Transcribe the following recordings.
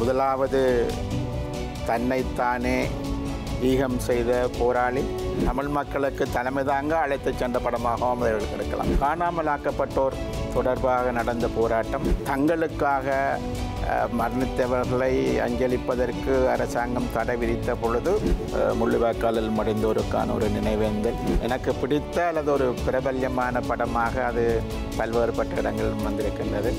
முதலாவது தன்னைத்தானே ஈகம் செய்த போராளி தமிழ் மக்களுக்கு தலைமை தாங்க அழைத்து சென்ற படமாகவும் அவர்கள் காணாமல் ஆக்கப்பட்டோர் தொடர்பாக நடந்த போராட்டம் தங்களுக்காக மரணித்தவர்களை அஞ்சலிப்பதற்கு அரசாங்கம் தடை விதித்த பொழுது முள்ளுவாக்காலில் மடிந்தோருக்கான ஒரு நினைவேந்தல் எனக்கு பிடித்த அல்லது ஒரு பிரபல்யமான படமாக அது பல்வேறுபட்ட இடங்களில் வந்திருக்கின்றது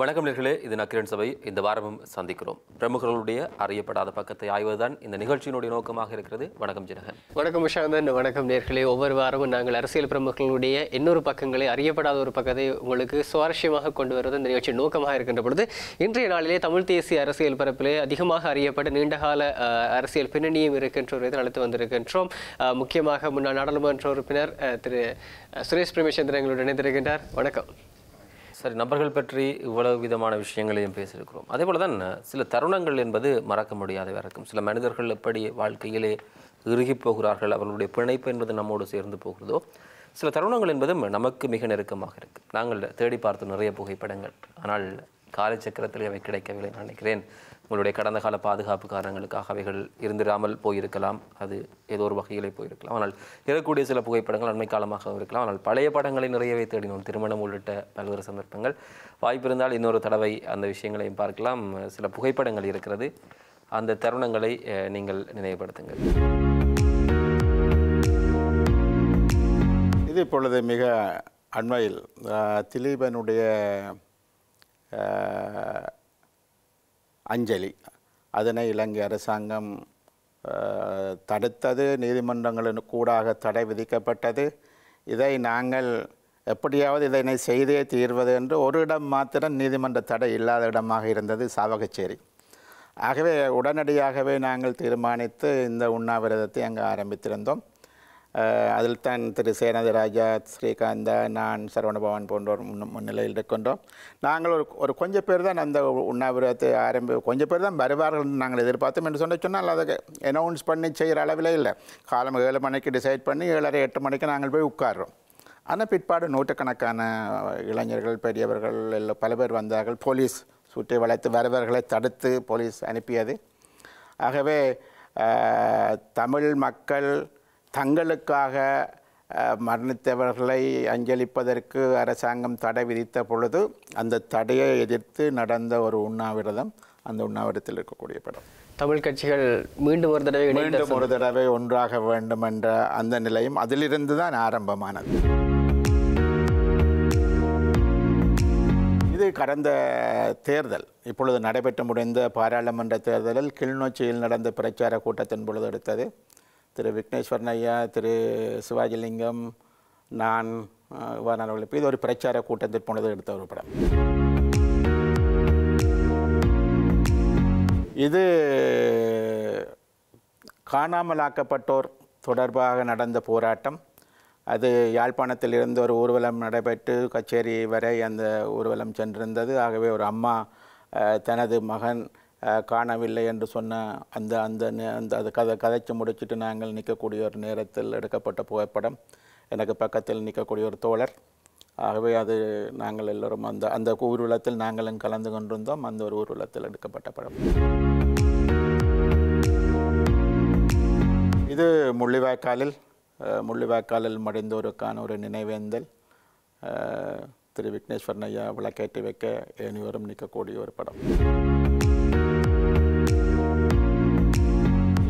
வணக்கம் நேர்களே இது நக்கிரன் சபை இந்த வாரமும் சந்திக்கிறோம் பிரமுகர்களுடைய அறியப்படாத பக்கத்தை ஆய்வதுதான் இந்த நிகழ்ச்சியினுடைய நோக்கமாக இருக்கிறது வணக்கம் ஜனகன் வணக்கம் விஷாந்தன் வணக்கம் நேர்களே ஒவ்வொரு வாரமும் நாங்கள் அரசியல் பிரமுகர்களுடைய இன்னொரு பக்கங்களை அறியப்படாத ஒரு பக்கத்தை உங்களுக்கு சுவாரஸ்யமாக கொண்டு வருவது இந்த நிகழ்ச்சி நோக்கமாக இருக்கின்ற பொழுது இன்றைய நாளிலே தமிழ் தேசிய அரசியல் பரப்பிலே அதிகமாக அறியப்பட்ட நீண்டகால அரசியல் பின்னணியும் இருக்கின்ற ஒரு இதை அழைத்து வந்திருக்கின்றோம் முக்கியமாக முன்னாள் நாடாளுமன்ற உறுப்பினர் திரு சுரேஷ் பிரமேஷ் எங்களோடு இணைந்திருக்கின்றார் வணக்கம் சரி நபர்கள் பற்றி இவ்வளவு விதமான விஷயங்களையும் பேசியிருக்கிறோம் அதே போல் தான் சில தருணங்கள் என்பது மறக்க முடியாத இருக்கும் சில மனிதர்கள் எப்படி வாழ்க்கையிலே இறுகி போகிறார்கள் அவர்களுடைய பிணைப்பு என்பது நம்மோடு சேர்ந்து போகிறதோ சில தருணங்கள் என்பதும் நமக்கு மிக நெருக்கமாக இருக்குது நாங்கள் தேடி பார்த்த நிறைய புகைப்படங்கள் ஆனால் காலை சக்கரத்தில் அவை கிடைக்கவில்லை நான் நினைக்கிறேன் உங்களுடைய கடந்த கால பாதுகாப்பு காரணங்களுக்காக அவைகள் இருந்திராமல் போயிருக்கலாம் அது ஏதோ ஒரு வகையிலே போயிருக்கலாம் ஆனால் இருக்கக்கூடிய சில புகைப்படங்கள் அண்மை காலமாக இருக்கலாம் ஆனால் பழைய படங்களை நிறையவே தேடினோம் திருமணம் உள்ளிட்ட பல்வேறு சந்தர்ப்பங்கள் வாய்ப்பிருந்தால் இன்னொரு தடவை அந்த விஷயங்களையும் பார்க்கலாம் சில புகைப்படங்கள் இருக்கிறது அந்த தருணங்களை நீங்கள் நினைவுபடுத்துங்கள் இது இப்பொழுது மிக அண்மையில் திலீபனுடைய அஞ்சலி அதனை இலங்கை அரசாங்கம் தடுத்தது நீதிமன்றங்களின் கூடாக தடை விதிக்கப்பட்டது இதை நாங்கள் எப்படியாவது இதனை செய்தே தீர்வது என்று ஒரு இடம் மாத்திரம் நீதிமன்ற தடை இல்லாத இடமாக இருந்தது சாவகச்சேரி ஆகவே உடனடியாகவே நாங்கள் தீர்மானித்து இந்த உண்ணாவிரதத்தை அங்கே ஆரம்பித்திருந்தோம் அதில் தான் திரு சேனதராஜா ஸ்ரீகாந்தா நான் சரவணபவன் போன்றோர் முன்னிலையில் இருக்கின்றோம் நாங்கள் ஒரு ஒரு கொஞ்ச பேர் தான் அந்த உண்ணாவிரத்தை ஆரம்பி கொஞ்சம் பேர் தான் வருவார்கள் நாங்கள் எதிர்பார்த்தோம் என்று சொன்ன சொன்னால் அதை அனௌன்ஸ் பண்ணி செய்கிற அளவில் இல்லை காலம் ஏழு மணிக்கு டிசைட் பண்ணி ஏழரை எட்டு மணிக்கு நாங்கள் போய் உட்காடுறோம் ஆனால் பிற்பாடு நூற்றுக்கணக்கான இளைஞர்கள் பெரியவர்கள் எல்லாம் பல பேர் வந்தார்கள் போலீஸ் சுற்றி வளைத்து வரவர்களை தடுத்து போலீஸ் அனுப்பியது ஆகவே தமிழ் மக்கள் தங்களுக்காக மரணித்தவர்களை அஞ்சலிப்பதற்கு அரசாங்கம் தடை விதித்த பொழுது அந்த தடையை எதிர்த்து நடந்த ஒரு உண்ணாவிரதம் அந்த உண்ணாவிரதத்தில் இருக்கக்கூடிய படம் தமிழ் கட்சிகள் மீண்டும் ஒரு தடவை மீண்டும் ஒரு தடவை ஒன்றாக வேண்டும் என்ற அந்த நிலையும் அதிலிருந்து தான் ஆரம்பமானது இது கடந்த தேர்தல் இப்பொழுது நடைபெற்று முடிந்த பாராளுமன்ற தேர்தலில் கிளிநொச்சியில் நடந்த பிரச்சார கூட்டத்தின் பொழுது எடுத்தது திரு விக்னேஸ்வரன் ஐயா திரு சிவாஜிலிங்கம் நான் இவ்வாறான உழைப்பு இது ஒரு பிரச்சார கூட்டத்தில் போனது எடுத்த ஒரு படம் இது காணாமலாக்கப்பட்டோர் தொடர்பாக நடந்த போராட்டம் அது யாழ்ப்பாணத்திலிருந்து ஒரு ஊர்வலம் நடைபெற்று கச்சேரி வரை அந்த ஊர்வலம் சென்றிருந்தது ஆகவே ஒரு அம்மா தனது மகன் காணவில்லை என்று சொன்ன அந்த அந்த அந்த அது கதை கதைச்சு முடிச்சுட்டு நாங்கள் நிற்கக்கூடிய ஒரு நேரத்தில் எடுக்கப்பட்ட புகைப்படம் எனக்கு பக்கத்தில் நிற்கக்கூடிய ஒரு தோழர் ஆகவே அது நாங்கள் எல்லோரும் அந்த அந்த ஊர்வலத்தில் நாங்களும் கலந்து கொண்டிருந்தோம் அந்த ஒரு ஊர்வலத்தில் எடுக்கப்பட்ட படம் இது முள்ளிவாய்க்காலில் முள்ளிவாய்க்காலில் மடிந்தோருக்கான ஒரு நினைவேந்தல் திரு விக்னேஸ்வரன் ஐயா விளக்கேற்றி வைக்க ஏனிவரும் நிற்கக்கூடிய ஒரு படம்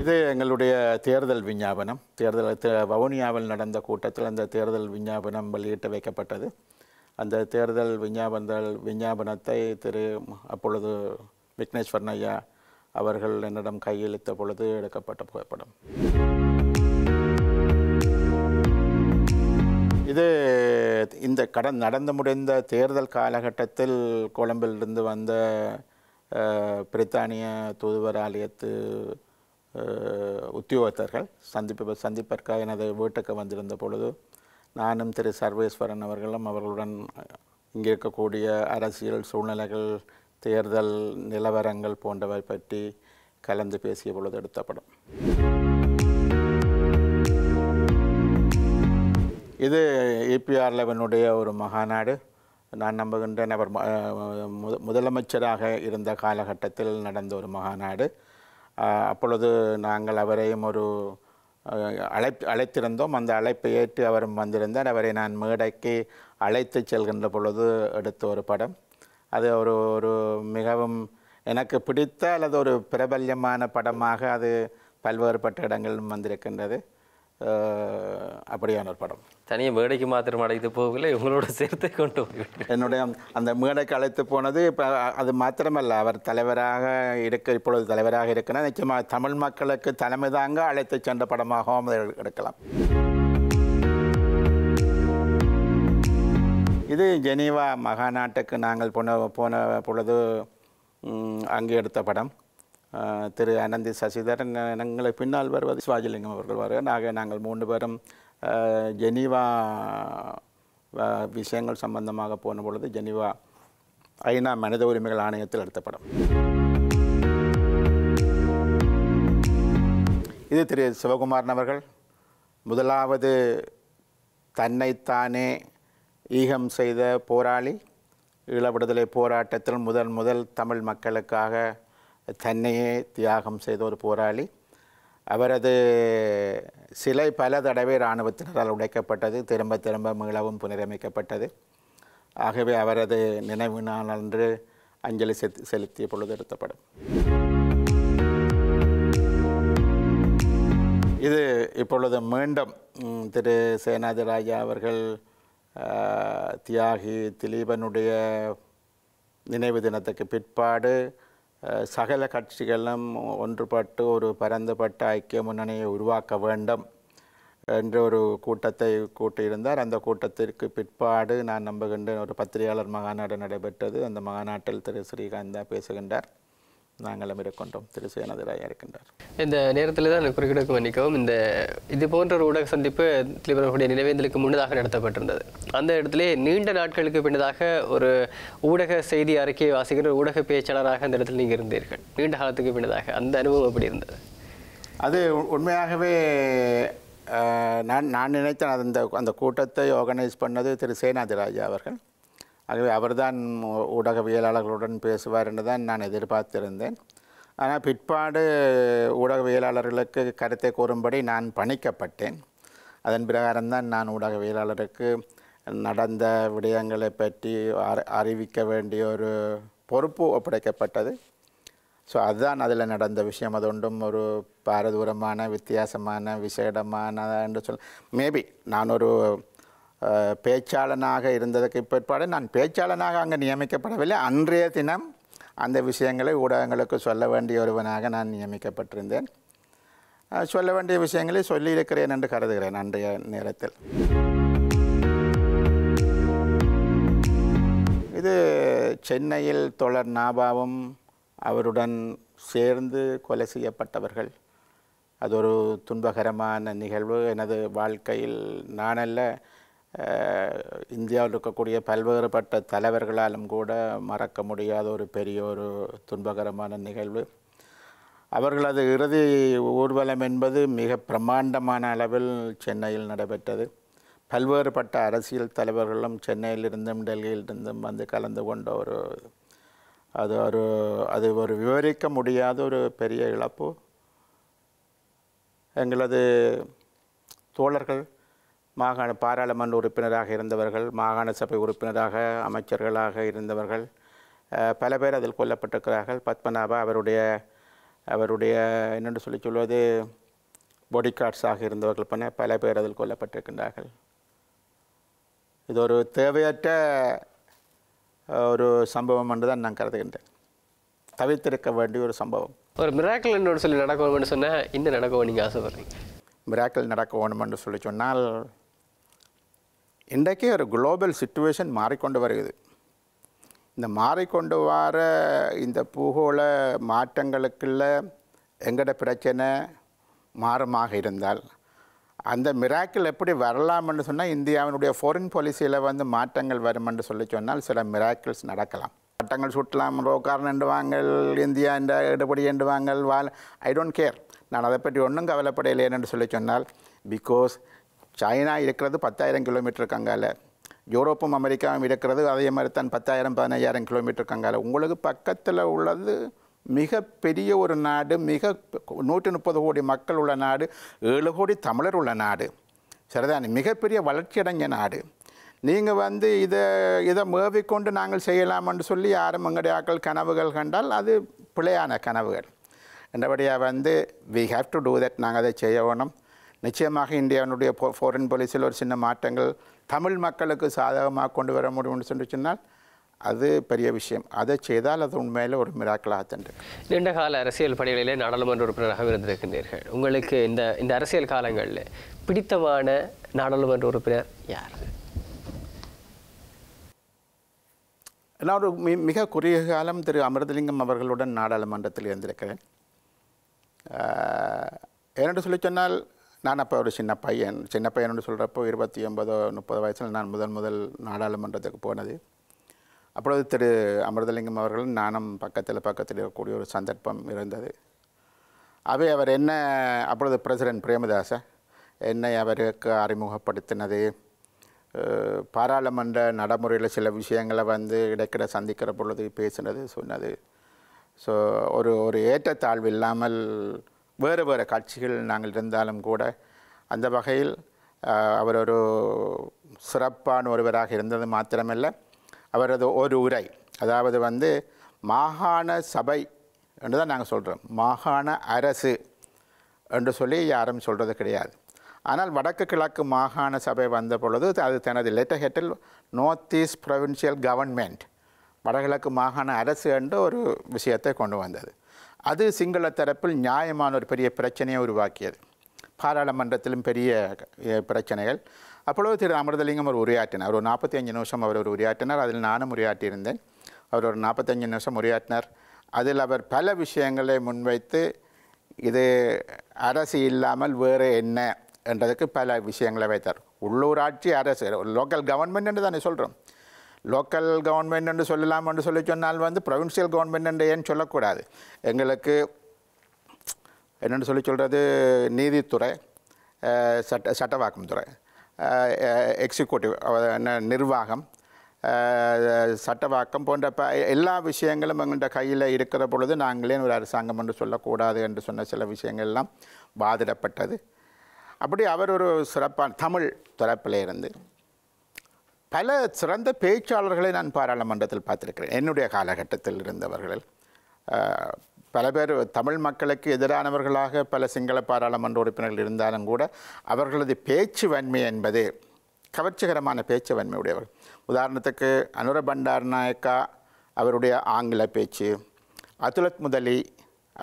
இது எங்களுடைய தேர்தல் விஞ்ஞாபனம் தேர்தல் வவுனியாவில் நடந்த கூட்டத்தில் அந்த தேர்தல் விஞ்ஞாபனம் வெளியிட்டு வைக்கப்பட்டது அந்த தேர்தல் விஞ்ஞாபனங்கள் விஞ்ஞாபனத்தை திரு அப்பொழுது விக்னேஸ்வரன் ஐயா அவர்கள் என்னிடம் கையெழுத்த பொழுது எடுக்கப்பட்ட புகைப்படம் இது இந்த கடன் நடந்து முடிந்த தேர்தல் காலகட்டத்தில் கொழும்பிலிருந்து வந்த பிரித்தானிய தூதுவர் ஆலயத்து உத்தியோகத்தர்கள் சந்திப்பு சந்திப்பிற்காக எனது வீட்டுக்கு வந்திருந்த பொழுது நானும் திரு சர்வேஸ்வரன் அவர்களும் அவர்களுடன் இங்கே இருக்கக்கூடிய அரசியல் சூழ்நிலைகள் தேர்தல் நிலவரங்கள் போன்றவை பற்றி கலந்து பேசிய பொழுது எடுத்தப்படும் இது ஏபிஆர் லெவனுடைய ஒரு மகாநாடு நான் நம்புகின்றேன் அவர் முதலமைச்சராக இருந்த காலகட்டத்தில் நடந்த ஒரு மகாநாடு அப்பொழுது நாங்கள் அவரையும் ஒரு அழைப் அழைத்திருந்தோம் அந்த அழைப்பை ஏற்று அவரும் வந்திருந்தார் அவரை நான் மேடைக்கு அழைத்து செல்கின்ற பொழுது எடுத்த ஒரு படம் அது ஒரு ஒரு மிகவும் எனக்கு பிடித்த அல்லது ஒரு பிரபல்யமான படமாக அது பல்வேறுபட்ட இடங்களிலும் வந்திருக்கின்றது அப்படியான ஒரு படம் தனியாக மேடைக்கு மாத்திரம் அழைத்து போகவில்லை உங்களோட சேர்த்து கொண்டு என்னுடைய அந்த மேடைக்கு அழைத்து போனது இப்போ அது மாத்திரமல்ல அவர் தலைவராக இருக்க இப்பொழுது தலைவராக இருக்கிறார் நிச்சயமாக தமிழ் மக்களுக்கு தலைமை தாங்க அழைத்து சென்ற படமாகவும் எடுக்கலாம் இது ஜெனீவா மகாநாட்டுக்கு நாங்கள் போன போன பொழுது அங்கே எடுத்த படம் திரு அனந்தி சசிதரன் எங்களை பின்னால் வருவது சிவாஜிலிங்கம் அவர்கள் வருவார் ஆக நாங்கள் மூன்று பேரும் ஜெனீவா விஷயங்கள் சம்பந்தமாக போன பொழுது ஜெனீவா ஐநா மனித உரிமைகள் ஆணையத்தில் எடுத்த இது திரு சிவகுமாரன் அவர்கள் முதலாவது தன்னைத்தானே ஈகம் செய்த போராளி ஈழ விடுதலை போராட்டத்தில் முதன் முதல் தமிழ் மக்களுக்காக தன்னையே தியாகம் செய்த ஒரு போராளி அவரது சிலை பல தடவை இராணுவத்தினரால் உடைக்கப்பட்டது திரும்ப திரும்ப மீளவும் புனரமைக்கப்பட்டது ஆகவே அவரது நினைவு நாள் அன்று அஞ்சலி செலுத்தி செலுத்திய பொழுதுபடுத்தப்படும் இது இப்பொழுது மீண்டும் திரு ராஜா அவர்கள் தியாகி திலீபனுடைய நினைவு தினத்துக்கு பிற்பாடு சகல கட்சிகளும் ஒன்றுபட்டு ஒரு பரந்துபட்ட ஐக்கிய முன்னணியை உருவாக்க வேண்டும் என்று ஒரு கூட்டத்தை கூட்டியிருந்தார் அந்த கூட்டத்திற்கு பிற்பாடு நான் நம்புகின்றேன் ஒரு பத்திரிகையாளர் மாநாடு நடைபெற்றது அந்த மாநாட்டில் திரு ஸ்ரீகாந்தா பேசுகின்றார் நாங்களும் இருக்கின்றோம் திரு சுயநதிராயா இருக்கின்றார் இந்த நேரத்தில் தான் குறுக்கிடக்கு மன்னிக்கவும் இந்த இது போன்ற ஒரு ஊடக சந்திப்பு திலீபர்களுடைய நினைவேந்தலுக்கு முன்னதாக நடத்தப்பட்டிருந்தது அந்த இடத்துல நீண்ட நாட்களுக்கு பின்னதாக ஒரு ஊடக செய்தி அறிக்கையை வாசிக்கிற ஊடக பேச்சாளராக அந்த இடத்தில் நீங்கள் இருந்தீர்கள் நீண்ட காலத்துக்கு பின்னதாக அந்த அனுபவம் எப்படி இருந்தது அது உண்மையாகவே நான் நான் நினைத்தேன் அந்த அந்த கூட்டத்தை ஆர்கனைஸ் பண்ணது திரு சேனாதிராஜா அவர்கள் ஆகவே அவர்தான் ஊடகவியலாளர்களுடன் பேசுவார் என்று தான் நான் எதிர்பார்த்திருந்தேன் ஆனால் பிற்பாடு ஊடகவியலாளர்களுக்கு கருத்தை கூறும்படி நான் பணிக்கப்பட்டேன் அதன் தான் நான் ஊடகவியலாளருக்கு நடந்த விடயங்களை பற்றி அறிவிக்க வேண்டிய ஒரு பொறுப்பு ஒப்படைக்கப்பட்டது ஸோ அதுதான் அதில் நடந்த விஷயம் அது ஒன்றும் ஒரு பாரதூரமான வித்தியாசமான விசேடமான என்று சொல் மேபி நான் ஒரு பேச்சாளனாக இருந்ததற்கு பிற்பாடு நான் பேச்சாளனாக அங்கே நியமிக்கப்படவில்லை அன்றைய தினம் அந்த விஷயங்களை ஊடகங்களுக்கு சொல்ல வேண்டிய ஒருவனாக நான் நியமிக்கப்பட்டிருந்தேன் சொல்ல வேண்டிய விஷயங்களை சொல்லியிருக்கிறேன் என்று கருதுகிறேன் அன்றைய நேரத்தில் இது சென்னையில் தொடர் நாபாவும் அவருடன் சேர்ந்து கொலை செய்யப்பட்டவர்கள் அது ஒரு துன்பகரமான நிகழ்வு எனது வாழ்க்கையில் நானல்ல இந்தியாவில் இருக்கக்கூடிய பல்வேறுபட்ட தலைவர்களாலும் கூட மறக்க முடியாத ஒரு பெரிய ஒரு துன்பகரமான நிகழ்வு அவர்களது இறுதி ஊர்வலம் என்பது மிக பிரம்மாண்டமான அளவில் சென்னையில் நடைபெற்றது பல்வேறுபட்ட அரசியல் தலைவர்களும் சென்னையிலிருந்தும் டெல்லியிலிருந்தும் வந்து கலந்து கொண்ட ஒரு அது ஒரு அது ஒரு விவரிக்க முடியாத ஒரு பெரிய இழப்பு எங்களது தோழர்கள் மாகாண பாராளுமன்ற உறுப்பினராக இருந்தவர்கள் மாகாண சபை உறுப்பினராக அமைச்சர்களாக இருந்தவர்கள் பல பேர் அதில் கொல்லப்பட்டிருக்கிறார்கள் பத்மநாபா அவருடைய அவருடைய என்னென்று சொல்லி சொல்வது பாடி கார்ட்ஸாக இருந்தவர்கள் பண்ண பல பேர் அதில் கொல்லப்பட்டிருக்கின்றார்கள் இது ஒரு தேவையற்ற ஒரு சம்பவம் என்று தான் நான் கருதுகின்றேன் தவிர்த்திருக்க வேண்டிய ஒரு சம்பவம் ஒரு மிராக்கல் என்னோட சொல்லி நடக்கணும்னு சொன்னால் இன்னும் நடக்கவும் நீங்கள் ஆசைப்படுறீங்க மிராக்கல் நடக்க என்று சொல்லி சொன்னால் இன்றைக்கே ஒரு குளோபல் சுச்சுவேஷன் மாறிக்கொண்டு வருகிறது இந்த மாறிக்கொண்டு வர இந்த பூகோள மாற்றங்களுக்குள்ள எங்கட பிரச்சனை மாறமாக இருந்தால் அந்த மிராக்கிள் எப்படி வரலாம்னு சொன்னால் இந்தியாவினுடைய ஃபாரின் பாலிசியில் வந்து மாற்றங்கள் வருமென்று சொல்லி சொன்னால் சில மிராக்கிள்ஸ் நடக்கலாம் மாற்றங்கள் சுட்டலாம் ரோக்காரன் என்றுவாங்க இந்தியா என்ற இடபடி என்றுவாங்க வால் ஐ டோன்ட் கேர் நான் அதை பற்றி ஒன்றும் கவலைப்படையில்லை என்று சொல்லி சொன்னால் பிகாஸ் சைனா இருக்கிறது பத்தாயிரம் கிலோமீட்டர் கங்கால யூரோப்பும் அமெரிக்காவும் இருக்கிறது அதே மாதிரி தான் பத்தாயிரம் பதினையாயிரம் கிலோமீட்டர் கங்கால உங்களுக்கு பக்கத்தில் உள்ளது மிக பெரிய ஒரு நாடு மிக நூற்றி முப்பது கோடி மக்கள் உள்ள நாடு ஏழு கோடி தமிழர் உள்ள நாடு சரிதான் மிகப்பெரிய வளர்ச்சியடைஞ்ச நாடு நீங்கள் வந்து இதை இதை மேவிக்கொண்டு நாங்கள் செய்யலாம்னு சொல்லி யாரும் எங்களுடைய ஆக்கள் கனவுகள் கண்டால் அது பிழையான கனவுகள் என்றபடியாக வந்து we have to do that நாங்கள் அதை செய்யணும் நிச்சயமாக இந்தியாவினுடைய ஃபாரின் பாலிசியில் ஒரு சின்ன மாற்றங்கள் தமிழ் மக்களுக்கு சாதகமாக கொண்டு வர முடியும்னு சொல்லி சொன்னால் அது பெரிய விஷயம் அதை செய்தால் அது உண்மையில் ஒரு மிராக்கலாக தண்டு நீண்ட கால அரசியல் பணிகளிலே நாடாளுமன்ற உறுப்பினராக இருந்திருக்கின்றீர்கள் உங்களுக்கு இந்த இந்த அரசியல் காலங்களில் பிடித்தமான நாடாளுமன்ற உறுப்பினர் யார் நான் ஒரு மி மிக குறுகிய காலம் திரு அமிர்தலிங்கம் அவர்களுடன் நாடாளுமன்றத்தில் இருந்திருக்கிறேன் என்னென்று சொல்லி சொன்னால் நான் அப்போ ஒரு சின்ன பையன் சின்ன பையனு சொல்கிறப்போ இருபத்தி ஒன்பதோ முப்பது வயசில் நான் முதன் முதல் நாடாளுமன்றத்துக்கு போனது அப்பொழுது திரு அமிர்தலிங்கம் அவர்களும் நானும் பக்கத்தில் பக்கத்தில் இருக்கக்கூடிய ஒரு சந்தர்ப்பம் இருந்தது அவை அவர் என்ன அப்பொழுது பிரசிடென்ட் பிரேமதாச என்னை அவருக்கு அறிமுகப்படுத்தினது பாராளுமன்ற நடைமுறையில் சில விஷயங்களை வந்து இடைக்கிட சந்திக்கிற பொழுது பேசினது சொன்னது ஸோ ஒரு ஒரு ஏற்றத்தாழ்வு இல்லாமல் வேறு வேறு கட்சிகள் நாங்கள் இருந்தாலும் கூட அந்த வகையில் அவர் ஒரு சிறப்பான ஒருவராக இருந்தது மாத்திரமல்ல அவரது ஒரு உரை அதாவது வந்து மாகாண சபை என்று தான் நாங்கள் சொல்கிறோம் மாகாண அரசு என்று சொல்லி யாரும் சொல்கிறது கிடையாது ஆனால் வடக்கு கிழக்கு மாகாண சபை வந்த பொழுது அது தனது லெட்டர்ஹெட்டில் நார்த் ஈஸ்ட் ப்ரொவின்சியல் கவர்மெண்ட் வடகிழக்கு மாகாண அரசு என்று ஒரு விஷயத்தை கொண்டு வந்தது அது சிங்கள தரப்பில் நியாயமான ஒரு பெரிய பிரச்சனையை உருவாக்கியது பாராளுமன்றத்திலும் பெரிய பிரச்சனைகள் அப்பொழுது திரு அமிர்தலிங்கம் அவர் உரையாற்றினார் ஒரு நாற்பத்தி அஞ்சு நிமிஷம் அவர் ஒரு உரையாற்றினார் அதில் நானும் உரையாற்றியிருந்தேன் அவர் ஒரு நாற்பத்தஞ்சு நிமிஷம் உரையாற்றினார் அதில் அவர் பல விஷயங்களை முன்வைத்து இது அரசு இல்லாமல் வேறு என்ன என்றதுக்கு பல விஷயங்களை வைத்தார் உள்ளூராட்சி அரசு லோக்கல் கவர்மெண்ட் என்று தானே சொல்கிறோம் லோக்கல் கவர்மெண்ட் என்று சொல்லலாம் என்று சொல்லி சொன்னால் வந்து ப்ரொவின்சியல் கவர்மெண்ட் என்று ஏன் சொல்லக்கூடாது எங்களுக்கு என்னென்னு சொல்லி சொல்கிறது நீதித்துறை சட்ட சட்டவாக்கம் துறை எக்ஸிக்யூட்டிவ் என்ன நிர்வாகம் சட்டவாக்கம் போன்ற ப எல்லா விஷயங்களும் எங்கள்கிட்ட கையில் இருக்கிற பொழுது நாங்களே ஒரு அரசாங்கம் என்று சொல்லக்கூடாது என்று சொன்ன சில விஷயங்கள்லாம் பாதிடப்பட்டது அப்படி அவர் ஒரு சிறப்பான தமிழ் தரப்பில் இருந்து பல சிறந்த பேச்சாளர்களை நான் பாராளுமன்றத்தில் பார்த்துருக்கிறேன் என்னுடைய காலகட்டத்தில் இருந்தவர்கள் பல பேர் தமிழ் மக்களுக்கு எதிரானவர்களாக பல சிங்கள பாராளுமன்ற உறுப்பினர்கள் இருந்தாலும் கூட அவர்களது பேச்சு வன்மை என்பது கவர்ச்சிகரமான பேச்சு வன்மை உதாரணத்துக்கு அனுர பண்டார் நாயக்கா அவருடைய ஆங்கில பேச்சு அதுலத் முதலி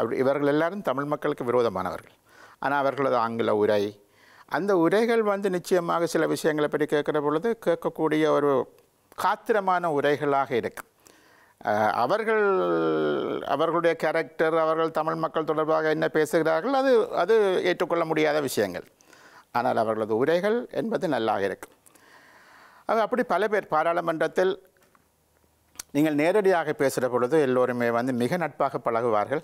அவர் இவர்கள் எல்லாரும் தமிழ் மக்களுக்கு விரோதமானவர்கள் ஆனால் அவர்களது ஆங்கில உரை அந்த உரைகள் வந்து நிச்சயமாக சில விஷயங்களை பற்றி கேட்குற பொழுது கேட்கக்கூடிய ஒரு காத்திரமான உரைகளாக இருக்கு அவர்கள் அவர்களுடைய கேரக்டர் அவர்கள் தமிழ் மக்கள் தொடர்பாக என்ன பேசுகிறார்கள் அது அது ஏற்றுக்கொள்ள முடியாத விஷயங்கள் ஆனால் அவர்களது உரைகள் என்பது நல்லாக இருக்கு அது அப்படி பல பேர் பாராளுமன்றத்தில் நீங்கள் நேரடியாக பேசுகிற பொழுது எல்லோருமே வந்து மிக நட்பாக பழகுவார்கள்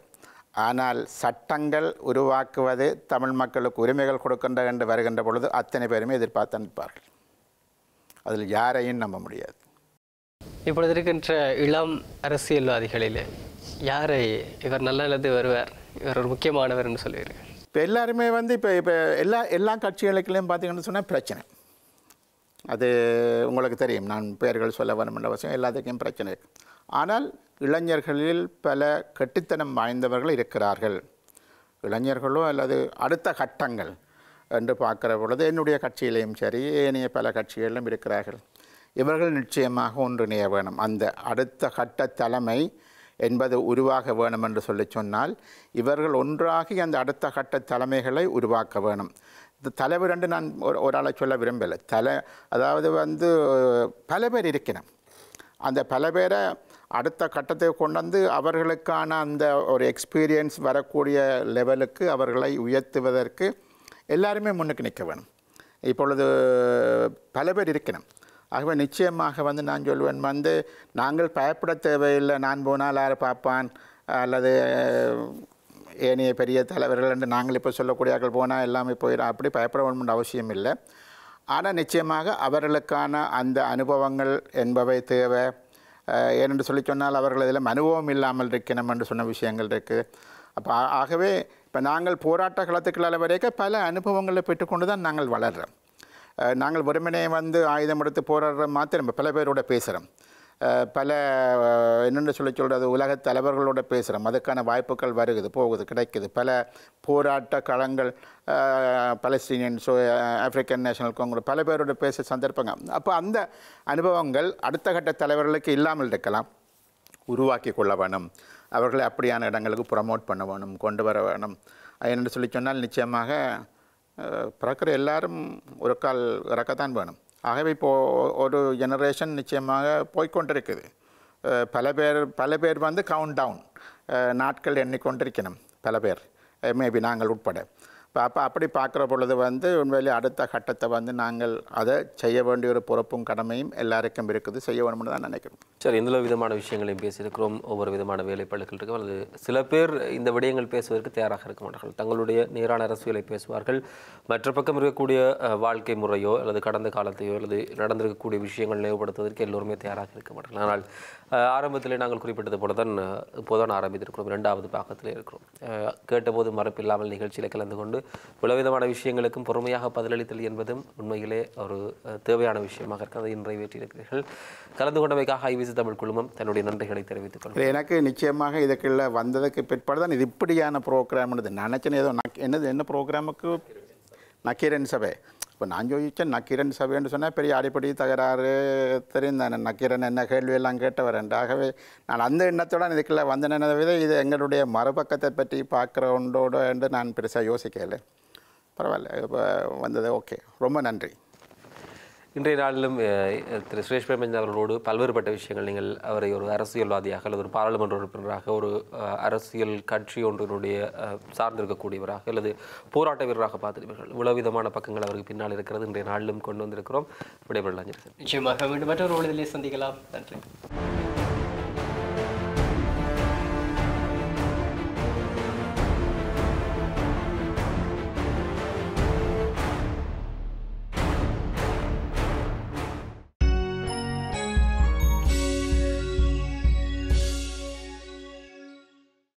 ஆனால் சட்டங்கள் உருவாக்குவது தமிழ் மக்களுக்கு உரிமைகள் கொடுக்கின்ற என்று வருகின்ற பொழுது அத்தனை பேருமே எதிர்பார்த்து நிற்பார்கள் அதில் யாரையும் நம்ப முடியாது இப்பொழுது இருக்கின்ற இளம் அரசியல்வாதிகளிலே யாரை இவர் நல்ல நல்லது வருவார் இவர் ஒரு முக்கியமானவர் என்று சொல்லுவீர்கள் இப்போ எல்லாருமே வந்து இப்போ இப்போ எல்லா எல்லா கட்சிகளுக்குள்ளேயும் பார்த்தீங்கன்னு சொன்னால் பிரச்சனை அது உங்களுக்கு தெரியும் நான் பெயர்கள் சொல்ல வேணும் என்ற அவசியம் எல்லாத்துக்கும் பிரச்சனை இருக்குது ஆனால் இளைஞர்களில் பல கெட்டித்தனம் வாய்ந்தவர்கள் இருக்கிறார்கள் இளைஞர்களோ அல்லது அடுத்த கட்டங்கள் என்று பார்க்குற பொழுது என்னுடைய கட்சியிலையும் சரி ஏனைய பல கட்சிகளிலும் இருக்கிறார்கள் இவர்கள் நிச்சயமாக ஒன்றிணைய வேணும் அந்த அடுத்த கட்ட தலைமை என்பது உருவாக வேணும் என்று சொல்லி சொன்னால் இவர்கள் ஒன்றாகி அந்த அடுத்த கட்ட தலைமைகளை உருவாக்க வேணும் இந்த தலைவர் என்று நான் ஒரு ஒராளை சொல்ல விரும்பலை தலை அதாவது வந்து பல பேர் இருக்கணும் அந்த பல பேரை அடுத்த கட்டத்தை கொண்டு அவர்களுக்கான அந்த ஒரு எக்ஸ்பீரியன்ஸ் வரக்கூடிய லெவலுக்கு அவர்களை உயர்த்துவதற்கு எல்லாருமே முன்னுக்கு நிற்க வேணும் இப்பொழுது பல பேர் இருக்கணும் ஆகவே நிச்சயமாக வந்து நான் சொல்வேன் வந்து நாங்கள் பயப்பட தேவையில்லை நான் போனால் யார் பார்ப்பான் அல்லது ஏனைய பெரிய தலைவர்கள் என்று நாங்கள் இப்போ சொல்லக்கூடியார்கள் போனால் எல்லாமே போயிடும் அப்படி பயப்பட வேணும்னு அவசியம் இல்லை ஆனால் நிச்சயமாக அவர்களுக்கான அந்த அனுபவங்கள் என்பவை தேவை ஏனென்று சொல்லி சொன்னால் அவர்கள் இதில் அனுபவம் இல்லாமல் இருக்கணும் என்று சொன்ன விஷயங்கள் இருக்குது அப்போ ஆகவே இப்போ நாங்கள் போராட்ட களத்துக்குள்ள வரைக்கும் பல அனுபவங்களை பெற்றுக்கொண்டு தான் நாங்கள் வளர்கிறோம் நாங்கள் வெறுமனே வந்து ஆயுதம் எடுத்து போராடுற மாத்திரம் பல பேரோட பேசுகிறோம் பல என்னென்னு சொல்லி சொல்கிறது உலக தலைவர்களோட பேசுகிறோம் அதுக்கான வாய்ப்புகள் வருகுது போகுது கிடைக்குது பல போராட்ட களங்கள் பலஸ்தீனியன்ஸோ ஆஃப்ரிக்கன் நேஷனல் காங்கிரஸ் பல பேரோட பேச சந்தர்ப்பங்க அப்போ அந்த அனுபவங்கள் அடுத்த கட்ட தலைவர்களுக்கு இல்லாமல் இருக்கலாம் உருவாக்கி கொள்ள வேணும் அவர்களை அப்படியான இடங்களுக்கு ப்ரமோட் பண்ண வேணும் கொண்டு வர வேணும் என்று சொல்லி சொன்னால் நிச்சயமாக பிறக்கிற எல்லாரும் ஒரு கால் இறக்கத்தான் வேணும் ஆகவே இப்போது ஒரு ஜெனரேஷன் நிச்சயமாக போய்கொண்டிருக்குது பல பேர் பல பேர் வந்து கவுண்ட் டவுன் நாட்கள் எண்ணிக்கொண்டிருக்கணும் பல பேர் மேபி நாங்கள் உட்பட இப்போ அப்போ அப்படி பார்க்குற பொழுது வந்து உண்மையிலே அடுத்த கட்டத்தை வந்து நாங்கள் அதை செய்ய வேண்டிய ஒரு பொறுப்பும் கடமையும் எல்லாருக்கும் இருக்குது செய்ய வேணும்னு தான் நினைக்கிறோம் சரி எந்த விதமான விஷயங்களையும் பேசியிருக்கிறோம் ஒவ்வொரு விதமான வேலைப்பாடுகள் இருக்கும் அல்லது சில பேர் இந்த விடயங்கள் பேசுவதற்கு தயாராக இருக்க மாட்டார்கள் தங்களுடைய நேரான அரசியலை பேசுவார்கள் மற்ற பக்கம் இருக்கக்கூடிய வாழ்க்கை முறையோ அல்லது கடந்த காலத்தையோ அல்லது நடந்திருக்கக்கூடிய விஷயங்கள் நினைவுபடுத்துவதற்கு எல்லோருமே தயாராக இருக்க மாட்டார்கள் ஆனால் ஆரம்பத்தில் நாங்கள் குறிப்பிட்டது போல தான் இப்போதான் ஆரம்பித்திருக்கிறோம் இரண்டாவது பாகத்தில் இருக்கிறோம் கேட்டபோது மறப்பில்லாமல் நிகழ்ச்சியில் கலந்து கொண்டு பலவிதமான விஷயங்களுக்கும் பொறுமையாக பதிலளித்தல் என்பதும் உண்மையிலே ஒரு தேவையான விஷயமாக இருக்கிறது இன்றை வேற்றியிருக்கிறீர்கள் கலந்து கொண்டமைக்காக ஐவிசி தமிழ் குழுமம் தன்னுடைய நன்றிகளை தெரிவித்துக் கொள்கிறேன் எனக்கு நிச்சயமாக இதற்குள்ள வந்ததுக்கு பிற்பாடு தான் இது இப்படியான ப்ரோக்ராம்னது நினச்சேன்னு ஏதோ என்னது என்ன ப்ரோக்ராமுக்கு நக்கீரன் சபை இப்போ நான் யோசித்தேன் நக்கீரன் சபைன்னு சொன்னால் பெரிய அடிப்படை தகராறு தெரிந்தேன் நக்கீரன் என்ன கேள்வியெல்லாம் கேட்டவர் ஆகவே நான் அந்த எண்ணத்துடன் இதுக்குள்ளே வந்த நினைவித இது எங்களுடைய மறுபக்கத்தை பற்றி பார்க்குற என்று நான் பெருசாக யோசிக்கலை பரவாயில்ல இப்போ வந்தது ஓகே ரொம்ப நன்றி இன்றைய நாளிலும் திரு சுரேஷ் பிரேமஞ்சன் அவர்களோடு பல்வேறுபட்ட விஷயங்கள் நீங்கள் அவரை ஒரு அரசியல்வாதியாக அல்லது ஒரு பாராளுமன்ற உறுப்பினராக ஒரு அரசியல் கட்சி ஒன்றினுடைய சார்ந்திருக்கக்கூடியவராக அல்லது போராட்ட வீரராக பார்த்திருப்பீர்கள் இவ்வளவு விதமான பக்கங்கள் அவருக்கு பின்னால் இருக்கிறது இன்றைய நாளிலும் கொண்டு வந்திருக்கிறோம் விடைபெறலாம் நிச்சயமாக மீண்டும் மற்றொரு சந்திக்கலாம் நன்றி